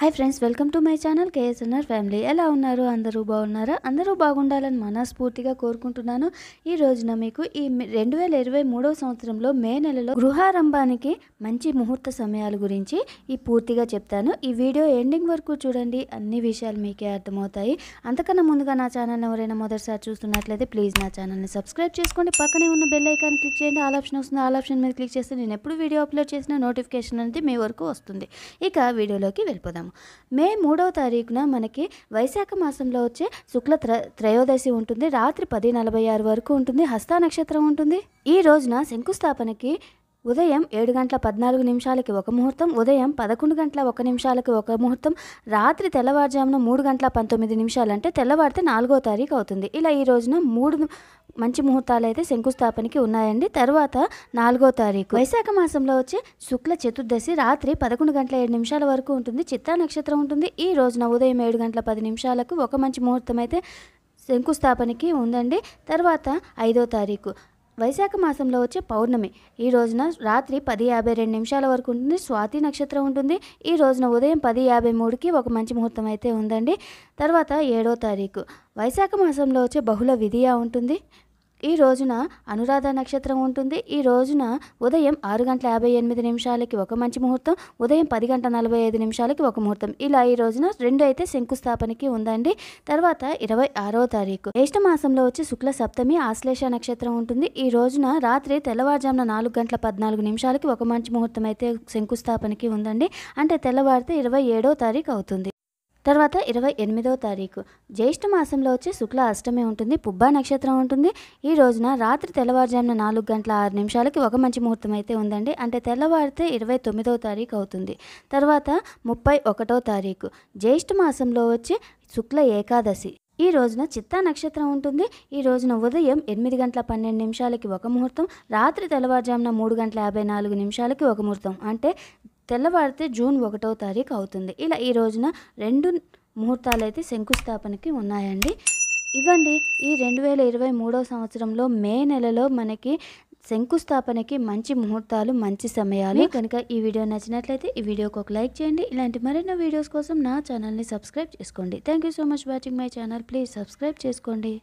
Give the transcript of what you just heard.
hi friends welcome to my channel KSNR family ఎలా ఉన్నారు అందరూ బాగున్నారా అందరూ బాగుండాలని మనస్ఫూర్తిగా కోరుకుంటున్నాను ఈ రోజున మీకు ఈ రెండు వేల ఇరవై మూడవ సంవత్సరంలో మే నెలలో గృహారంభానికి మంచి ముహూర్త సమయాల గురించి ఈ పూర్తిగా చెప్తాను ఈ వీడియో ఎండింగ్ వరకు చూడండి అన్ని విషయాలు మీకే అర్థమవుతాయి అంతకన్నా ముందుగా నా ఛానల్ ఎవరైనా మొదటిసారి చూస్తున్నట్లయితే ప్లీజ్ నా ఛానల్ని సబ్స్క్రైబ్ చేసుకోండి పక్కనే ఉన్న బెల్ ఐకాన్ క్లిక్ చేయండి ఆల్ ఆప్షన్ వస్తుంది ఆల్ ఆప్షన్ మీద క్లిక్ చేస్తే నేను ఎప్పుడు వీడియో అప్లోడ్ చేసిన నోటిఫికేషన్ అనేది మీ వరకు వస్తుంది ఇక వీడియోలోకి వెళ్ళిపోదాం చేస్తాము మే మూడవ తారీఖున మనకి వైశాఖ మాసంలో వచ్చే శుక్ల త్ర త్రయోదశి ఉంటుంది రాత్రి పది నలభై ఆరు వరకు ఉంటుంది హస్త నక్షత్రం ఉంటుంది ఈ రోజున శంకుస్థాపనకి ఉదయం ఏడు గంటల పద్నాలుగు నిమిషాలకి ఒక ముహూర్తం ఉదయం పదకొండు గంటల ఒక నిమిషాలకి ఒక ముహూర్తం రాత్రి తెల్లవారుజామున మూడు గంటల పంతొమ్మిది నిమిషాలు అంటే తెల్లవారితే నాలుగో తారీఖు అవుతుంది ఇలా ఈ రోజున మూడు మంచి ముహూర్తాలు అయితే శంకుస్థాపనకి ఉన్నాయండి తర్వాత నాలుగో తారీఖు వైశాఖ మాసంలో వచ్చే శుక్ల చతుర్దశి రాత్రి పదకొండు గంటల ఏడు నిమిషాల వరకు ఉంటుంది చిత్తా నక్షత్రం ఉంటుంది ఈ రోజున ఉదయం ఏడు గంటల పది నిమిషాలకు ఒక మంచి ముహూర్తం అయితే శంకుస్థాపనకి ఉందండి తర్వాత ఐదో తారీఖు వైశాఖ మాసంలో వచ్చే పౌర్ణమి ఈ రోజున రాత్రి పది యాభై రెండు నిమిషాల వరకు ఉంటుంది స్వాతి నక్షత్రం ఉంటుంది ఈ రోజున ఉదయం పది యాభై మూడుకి ఒక మంచి ముహూర్తం అయితే ఉందండి తర్వాత ఏడో తారీఖు వైశాఖ మాసంలో వచ్చే బహుళ విధియా ఉంటుంది ఈ రోజున అనురాధ నక్షత్రం ఉంటుంది ఈ రోజున ఉదయం ఆరు గంటల యాభై ఎనిమిది నిమిషాలకి ఒక మంచి ముహూర్తం ఉదయం పది గంటల నలభై ఐదు నిమిషాలకి ఒక ముహూర్తం ఇలా ఈ రోజున రెండు అయితే శంకుస్థాపనకి ఉందండి తర్వాత ఇరవై ఆరో తారీఖు జ్యేష్ఠ మాసంలో వచ్చి శుక్ల సప్తమి ఆశ్లేష నక్షత్రం ఉంటుంది ఈ రోజున రాత్రి తెల్లవారుజామున నాలుగు గంటల పద్నాలుగు నిమిషాలకి ఒక మంచి ముహూర్తం అయితే శంకుస్థాపనకి ఉందండి అంటే తెల్లవారితే ఇరవై ఏడో తారీఖు అవుతుంది తర్వాత ఇరవై ఎనిమిదో తారీఖు జ్యేష్ఠ మాసంలో వచ్చే శుక్ల అష్టమి ఉంటుంది పుబ్బా నక్షత్రం ఉంటుంది ఈ రోజున రాత్రి తెల్లవారుజామున నాలుగు గంటల ఆరు నిమిషాలకి ఒక మంచి ముహూర్తం అయితే ఉందండి అంటే తెల్లవారితే ఇరవై తొమ్మిదో తారీఖు అవుతుంది తర్వాత ముప్పై ఒకటో తారీఖు జ్యేష్ఠ మాసంలో వచ్చే శుక్ల ఏకాదశి ఈ రోజున చిత్తా నక్షత్రం ఉంటుంది ఈ రోజున ఉదయం ఎనిమిది గంటల పన్నెండు నిమిషాలకి ఒక ముహూర్తం రాత్రి తెల్లవారుజామున మూడు గంటల యాభై నాలుగు నిమిషాలకి ఒక ముహూర్తం అంటే తెల్లవారితే జూన్ ఒకటో తారీఖు అవుతుంది ఇలా ఈ రోజున రెండు ముహూర్తాలైతే శంకుస్థాపనకి ఉన్నాయండి ఇవ్వండి ఈ రెండు వేల ఇరవై మూడో సంవత్సరంలో మే నెలలో మనకి శంకుస్థాపనకి మంచి ముహూర్తాలు మంచి సమయాలు కనుక ఈ వీడియో నచ్చినట్లయితే ఈ వీడియోకి ఒక లైక్ చేయండి ఇలాంటి మరెన్నో వీడియోస్ కోసం నా ఛానల్ని సబ్స్క్రైబ్ చేసుకోండి thank you so much watching my channel please subscribe చేసుకోండి